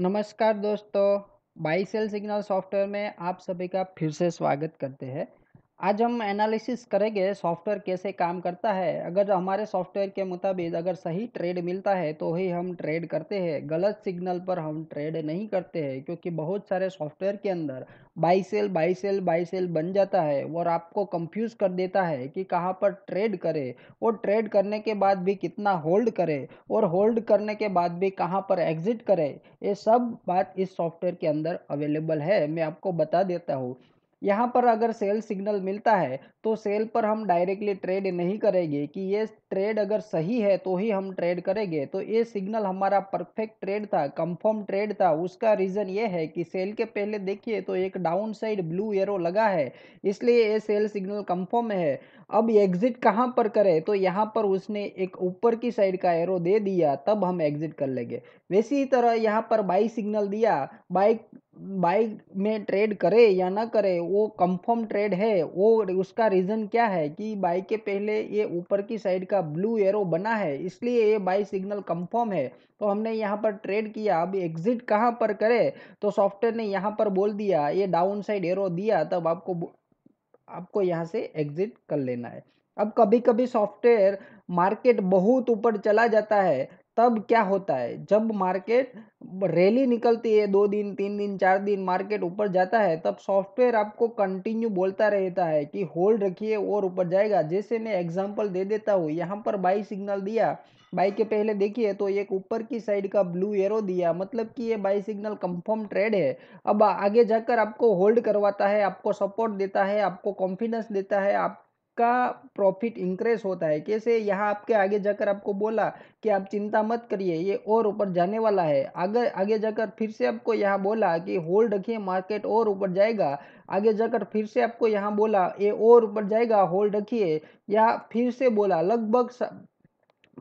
नमस्कार दोस्तों by cell signal software में आप सभी का फिर से स्वागत करते हैं आज हम एनालिसिस करेंगे सॉफ्टवेयर कैसे काम करता है अगर हमारे सॉफ्टवेयर के मुताबिक अगर सही ट्रेड मिलता है तो ही हम ट्रेड करते हैं गलत सिग्नल पर हम ट्रेड नहीं करते हैं क्योंकि बहुत सारे सॉफ्टवेयर के अंदर buy sell buy sell buy sell बन जाता है और आपको कंफ्यूज कर देता है कि कहाँ पर ट्रेड करे और ट्रेड करने के बाद भी कितना होल्ड करे और होल्ड करने के बाद भी कहाँ पर एग्जिट करे ये सब बात इस सॉफ्टवेयर के अंदर अवेलेबल है मैं आपको बता देता हूँ यहाँ पर अगर सेल सिग्नल मिलता है तो सेल पर हम डायरेक्टली ट्रेड नहीं करेंगे कि ये ट्रेड अगर सही है तो ही हम ट्रेड करेंगे तो ये सिग्नल हमारा परफेक्ट ट्रेड था कंफर्म ट्रेड था उसका रीज़न ये है कि सेल के पहले देखिए तो एक डाउन साइड ब्लू एरो लगा है इसलिए ये सेल सिग्नल कंफर्म है अब एग्जिट कहाँ पर करें तो यहाँ पर उसने एक ऊपर की साइड का एरो दे दिया तब हम एग्जिट कर लेंगे वैसी तरह यहाँ पर बाई सिग्नल दिया बाई बाइक में ट्रेड करे या ना करे वो कंफर्म ट्रेड है वो उसका रीज़न क्या है कि बाइक के पहले ये ऊपर की साइड का ब्लू एरो बना है इसलिए ये बाई सिग्नल कंफर्म है तो हमने यहाँ पर ट्रेड किया अब एग्जिट कहाँ पर करे तो सॉफ्टवेयर ने यहाँ पर बोल दिया ये डाउन साइड एरो दिया तब आपको आपको यहाँ से एग्जिट कर लेना है अब कभी कभी सॉफ्टवेयर मार्केट बहुत ऊपर चला जाता है तब क्या होता है जब मार्केट रैली निकलती है दो दिन तीन दिन चार दिन मार्केट ऊपर जाता है तब सॉफ्टवेयर आपको कंटिन्यू बोलता रहता है कि होल्ड रखिए और ऊपर जाएगा जैसे मैं एग्जांपल दे देता हूँ यहाँ पर बाई सिग्नल दिया बाई के पहले देखिए तो एक ऊपर की साइड का ब्लू एरो दिया मतलब कि ये बाई सिग्नल कंफर्म ट्रेड है अब आगे जाकर आपको होल्ड करवाता है आपको सपोर्ट देता है आपको कॉन्फिडेंस देता है आप आपका प्रॉफिट इंक्रेस होता है कैसे यहाँ आपके आगे जाकर आपको बोला कि आप चिंता मत करिए ये और ऊपर जाने वाला है अगर आगे जाकर फिर से आपको यहाँ बोला कि होल्ड रखिए मार्केट और ऊपर जाएगा आगे जाकर फिर से आपको यहाँ बोला ये और ऊपर जाएगा होल्ड रखिए या फिर से बोला लगभग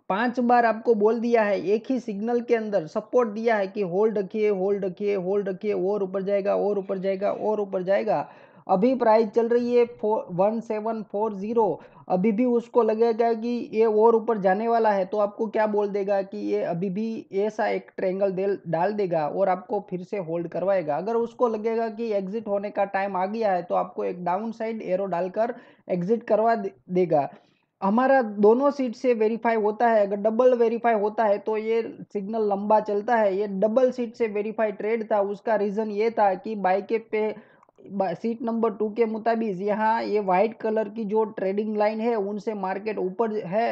पांच बार आपको बोल दिया है एक ही सिग्नल के अंदर सपोर्ट दिया है कि होल्ड रखिए होल्ड रखिए होल्ड रखिए और ऊपर जाएगा और ऊपर जाएगा और ऊपर जाएगा अभी प्राइस चल रही है four one seven four zero अभी भी उसको लगेगा कि ये और ऊपर जाने वाला है तो आपको क्या बोल देगा कि ये अभी भी ऐसा एक ट्रेंगल दे डाल देगा और आपको फिर से होल्ड करवाएगा अगर उसको लगेगा कि एग्जिट होने का टाइम आ गया है तो आपको एक डाउन साइड एरो डालकर एग्जिट करवा देगा हमारा दोनों सीट से वेरीफाई होता है अगर डबल वेरीफाई होता है तो ये सिग्नल लंबा चलता है ये डबल सीट से वेरीफाई ट्रेड था उसका रीज़न ये था कि बाइके पे सीट नंबर टू के मुताबिक यहाँ ये वाइट कलर की जो ट्रेडिंग लाइन है उनसे मार्केट ऊपर है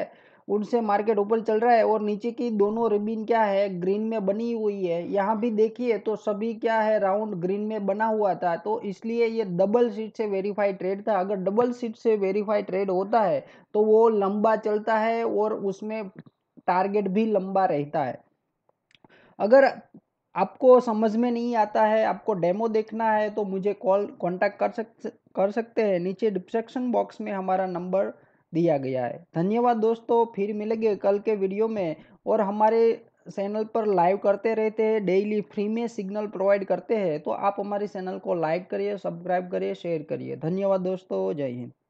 उनसे मार्केट ऊपर चल रहा है और नीचे की दोनों रिबिन क्या है ग्रीन में बनी हुई है यहाँ भी देखिए तो सभी क्या है राउंड ग्रीन में बना हुआ था तो इसलिए ये डबल सीट से वेरीफाई ट्रेड था अगर डबल सीट से वेरीफाई ट्रेड होता है तो वो लंबा चलता है और उसमें टारगेट भी लंबा रहता है अगर आपको समझ में नहीं आता है आपको डेमो देखना है तो मुझे कॉल कांटेक्ट कर सक कर सकते हैं नीचे डिस्क्रिप्शन बॉक्स में हमारा नंबर दिया गया है धन्यवाद दोस्तों फिर मिलेंगे कल के वीडियो में और हमारे चैनल पर लाइव करते रहते हैं डेली फ्री में सिग्नल प्रोवाइड करते हैं तो आप हमारे चैनल को लाइक करिए सब्सक्राइब करिए शेयर करिए धन्यवाद दोस्तों जय हिंद